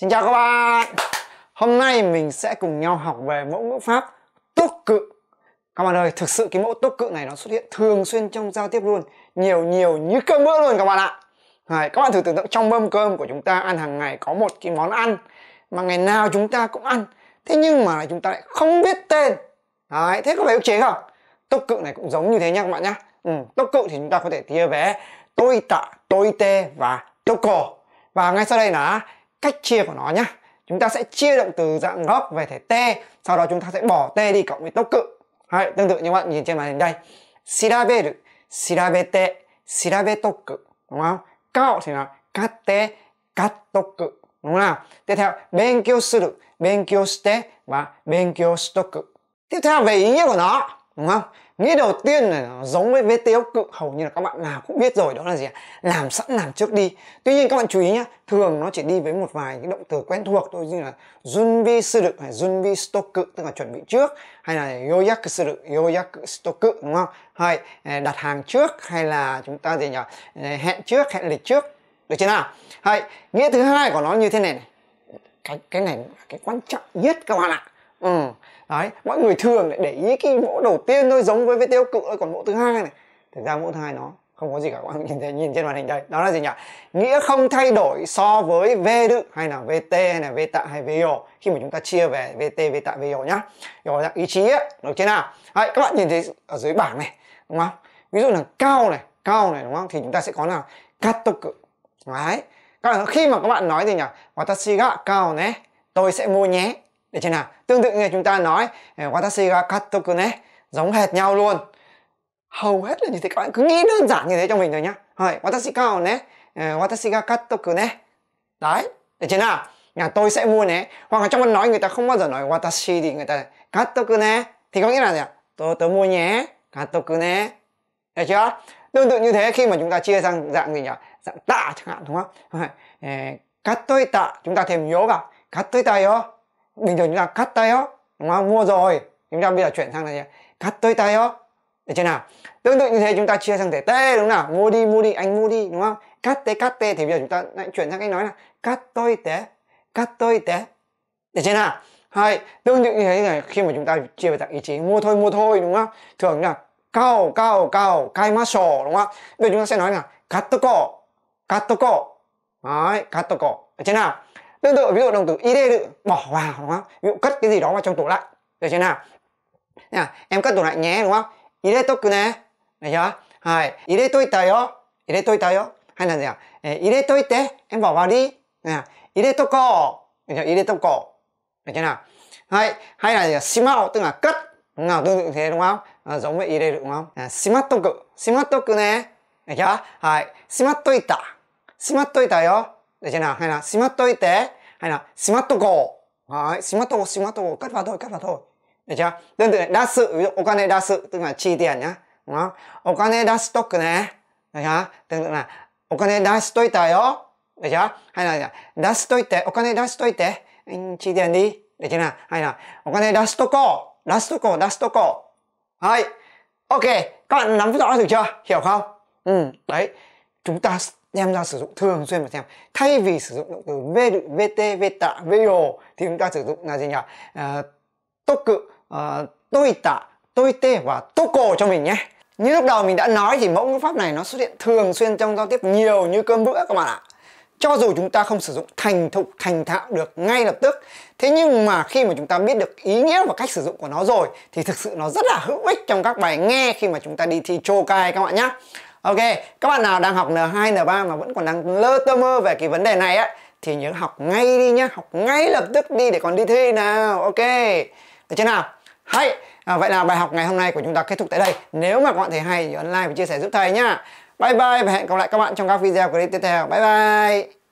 Xin chào các bạn Hôm nay mình sẽ cùng nhau học về mẫu ngữ pháp tốt cự Các bạn ơi, thực sự cái mẫu tốt cự này nó xuất hiện thường xuyên trong giao tiếp luôn Nhiều nhiều như cơm bữa luôn các bạn ạ Đấy, Các bạn thử tưởng tượng trong mâm cơm của chúng ta ăn hàng ngày có một cái món ăn Mà ngày nào chúng ta cũng ăn Thế nhưng mà chúng ta lại không biết tên Đấy, Thế có phải ức chế không? Tốt cự này cũng giống như thế nha các bạn nhé ừ, Tốt cự thì chúng ta có thể chia về tôi tạ, tôi tê và tôi cổ Và ngay sau đây là cách chia của nó nhé chúng ta sẽ chia động từ dạng gốc về thể t sau đó chúng ta sẽ bỏ t đi cộng với tốc cự Đấy, tương tự như bạn nhìn trên màn hình đây shiraberu shirabete shirabetoku đúng không cao thì là katte kattoku đúng không tiếp theo benkyou suru benkyou shite và benkyou shitoku tiếp theo về ý nghĩa của nó đúng không nghĩ đầu tiên là giống với vế tiêu cự hầu như là các bạn nào cũng biết rồi đó là gì làm sẵn làm trước đi tuy nhiên các bạn chú ý nhé thường nó chỉ đi với một vài cái động từ quen thuộc thôi như là junvi sư đực hay junvi stoku tức là chuẩn bị trước hay là yoyaku sư đực yoyaku stoku đúng không hay à, đặt hàng trước hay là chúng ta gì nhỉ à, hẹn trước hẹn lịch trước được chưa nào hay nghĩa thứ hai của nó như thế này này cái cái này là cái quan trọng nhất các bạn ạ ừ đấy mọi người thường để ý cái mẫu đầu tiên thôi giống với với tiêu cự thôi còn mẫu thứ hai này thực ra mẫu thứ hai nó không có gì cả các bạn nhìn thấy nhìn trên màn hình đây đó là gì nhỉ nghĩa không thay đổi so với v đự hay là vt hay là v tạ hay vo khi mà chúng ta chia về vt v tạ vo nhá rồi là ý chí ấy, được chưa nào Đấy, các bạn nhìn thấy ở dưới bảng này đúng không ví dụ là cao này cao này đúng không thì chúng ta sẽ có là cắt đấy cự đấy khi mà các bạn nói gì nhỉ watashi ga cao này tôi sẽ mua nhé để trên hàng tương tự như chúng ta nói ờ, watashi ga kattoku ne giống hệt nhau luôn hầu hết là như thế các bạn cứ nghĩ đơn giản như thế trong mình thôi nhá hỏi watashi kao ne watashi ga ờ, kattoku ne đấy để trên nào nhà tôi sẽ mua nhé hoặc là trong văn nói người ta không bao giờ nói watashi thì người ta kattoku ne thì có nghĩa là gì ạ tôi tôi mua nhé kattoku ne được chưa tương tự như thế khi mà chúng ta chia sang dạng gì nhỉ dạng tạ chẳng hạn đúng không cắt tôi tạ chúng ta thêm nhố vào cắt tôi tạ đó bình thường chúng ta cắt tay đó đúng không? mua rồi chúng ta bây giờ chuyển sang là gì cắt tới tay đó được chưa nào tương tự như thế chúng ta chia sang thể tê đúng không nào mua đi mua đi anh mua đi đúng không cắt tê cắt tê thì bây giờ chúng ta lại chuyển sang cái nói là cắt tôi tê cắt tôi tê để chưa nào hay tương tự như thế này khi mà chúng ta chia về dạng ý chí mua thôi mua thôi đúng không thường là cao cao cao cai má sổ đúng không bây giờ chúng ta sẽ nói là cắt tôi cổ cắt tôi cổ đấy cắt tôi cổ để chưa nào tương tự ví dụ đồng từ ide đự bỏ vào đúng không ví dụ cất cái gì đó vào trong tủ lạnh được chưa nào nha em cất tủ lạnh nhé đúng không ide toku ne được chưa hay ide toitayo ide toitayo hay là gì ạ ide toite em bỏ vào đi nha. ide toko được chưa ide toko được chưa nào hay hay là gì shimao tức là cất nào tương tự thế đúng không à, giống với ide đúng không à, shimattoku ne được chưa hay shimattoita shimattoita yo được chưa nào hay là しまっといて hay là しまっとこう Đấy, しまっとこうしまっとこう cất vào thôi cất vào thôi được chưa đơn từ này đa sự ví dụ okane đa sự tức là chi tiền nhá đúng không okane đa stock này được chưa tương tự là okane đa stock yo được chưa hay là đa stock te okane đa stock te anh chi tiền đi được chưa nào hay là okane đa stock ko đa stock ko đa stock ko Đấy. ok các bạn nắm rõ được chưa hiểu không ừ đấy chúng ta đem ra sử dụng thường xuyên mà xem thay vì sử dụng động từ v vt v tạ vo thì chúng ta sử dụng là gì nhỉ tốt tô cự tôi tạ tôi tê và tô cổ cho mình nhé như lúc đầu mình đã nói thì mẫu ngữ pháp này nó xuất hiện thường xuyên trong giao tiếp nhiều như cơm bữa các bạn ạ cho dù chúng ta không sử dụng thành thục thành thạo được ngay lập tức thế nhưng mà khi mà chúng ta biết được ý nghĩa và cách sử dụng của nó rồi thì thực sự nó rất là hữu ích trong các bài nghe khi mà chúng ta đi thi chô cai các bạn nhé Ok, các bạn nào đang học N2, N3 mà vẫn còn đang lơ tơ mơ về cái vấn đề này á thì nhớ học ngay đi nhá, học ngay lập tức đi để còn đi thi nào. Ok. Được chưa nào? Hay. À, vậy là bài học ngày hôm nay của chúng ta kết thúc tại đây. Nếu mà các bạn thấy hay thì ấn like và chia sẻ giúp thầy nhá. Bye bye và hẹn gặp lại các bạn trong các video clip tiếp theo. Bye bye.